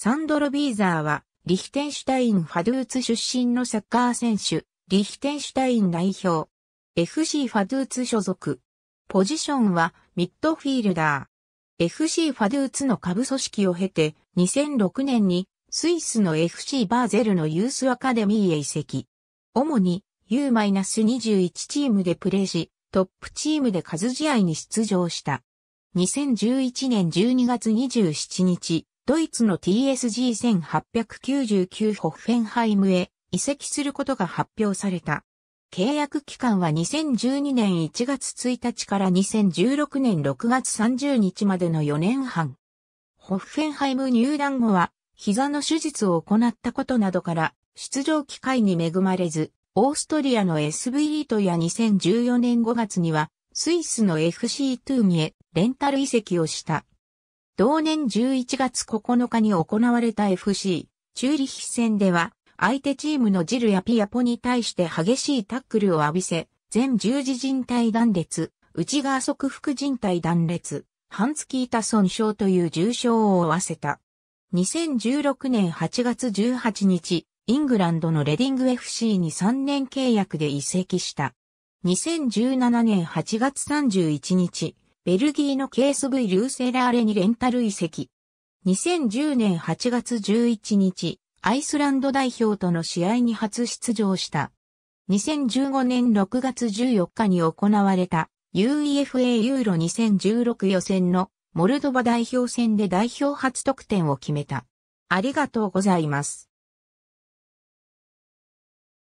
サンドロ・ビーザーは、リヒテンシュタイン・ファドゥーツ出身のサッカー選手、リヒテンシュタイン代表、FC ファドゥーツ所属。ポジションは、ミッドフィールダー。FC ファドゥーツの下部組織を経て、2006年に、スイスの FC バーゼルのユースアカデミーへ移籍。主に、U-21 チームでプレーし、トップチームで数試合に出場した。2011年12月27日、ドイツの TSG1899 ホッフェンハイムへ移籍することが発表された。契約期間は2012年1月1日から2016年6月30日までの4年半。ホッフェンハイム入団後は、膝の手術を行ったことなどから、出場機会に恵まれず、オーストリアの SV リートや2014年5月には、スイスの FC2 にへレンタル移籍をした。同年11月9日に行われた FC、チューリヒ戦では、相手チームのジルやピアポに対して激しいタックルを浴びせ、全十字靭帯断裂、内側側腹靭帯断裂、半月板損傷という重傷を負わせた。2016年8月18日、イングランドのレディング FC に3年契約で移籍した。2017年8月31日、ベルギーの KSV リューセラーレにレンタル移籍。2010年8月11日、アイスランド代表との試合に初出場した。2015年6月14日に行われた UEFA ユーロ2016予選のモルドバ代表戦で代表初得点を決めた。ありがとうございます。